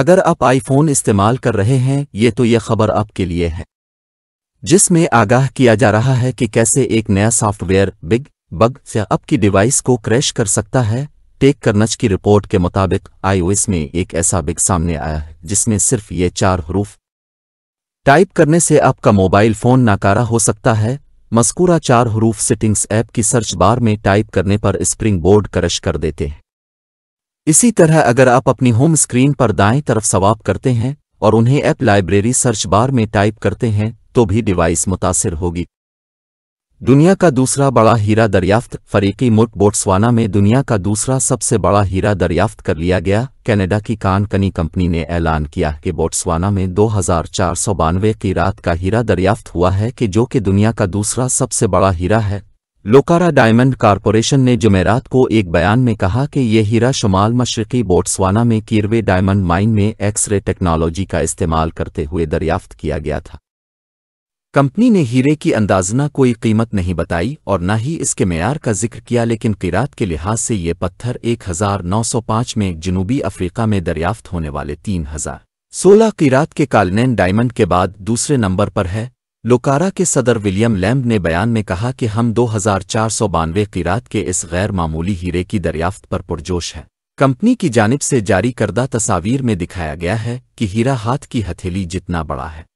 अगर आप आईफोन इस्तेमाल कर रहे हैं ये तो यह खबर आपके लिए है जिसमें आगाह किया जा रहा है कि कैसे एक नया सॉफ्टवेयर बिग बग से आपकी डिवाइस को क्रैश कर सकता है टेक करनच की रिपोर्ट के मुताबिक आईओएस में एक ऐसा बिग सामने आया है जिसमें सिर्फ ये चार हरूफ टाइप करने से आपका मोबाइल फोन नाकारा हो सकता है मस्कूरा चार हरूफ सेटिंग्स ऐप की सर्च बार में टाइप करने पर स्प्रिंग बोर्ड क्रश कर देते हैं इसी तरह अगर आप अपनी होम स्क्रीन पर दाएं तरफ सवाप करते हैं और उन्हें ऐप लाइब्रेरी सर्च बार में टाइप करते हैं तो भी डिवाइस मुतासर होगी दुनिया का दूसरा बड़ा हीरा दरियाफ्त फरीकी मुल्क बोट्सवाना में दुनिया का दूसरा सबसे बड़ा हीरा दरियाफ्त कर लिया गया कनाडा की कानकनी कंपनी ने ऐलान किया कि बोट्सवाना में दो हजार की रात का हीरा दरियाफ्त हुआ है कि जो कि दुनिया का दूसरा सबसे बड़ा हीरा है लोकारा डायमंड कारपोरेशन ने जुमेरात को एक बयान में कहा कि यह हीरा शुमाल मशरकी बोट्सवाना में कीरवे डायमंड माइन में एक्सरे टेक्नोलॉजी का इस्तेमाल करते हुए दरियाफ्त किया गया था कंपनी ने हीरे की अंदाजना कोई कीमत नहीं बताई और न ही इसके मैार का जिक्र किया लेकिन किरात के लिहाज से ये पत्थर 1905 में जनूबी अफ्रीका में दरियाफ्त होने वाले 3000 सोलह किरात के कालनैन डायमंड के बाद दूसरे नंबर पर है लोकारा के सदर विलियम लैम्ब ने बयान में कहा कि हम दो हज़ार चार सौ बानवे किरात के इस गैर मामूली हीरे की दरियाफ्त पर पुरजोश है कंपनी की जानब से जारी करदा तस्वीर में दिखाया गया है कि हीरा हाथ की हथेली जितना बड़ा है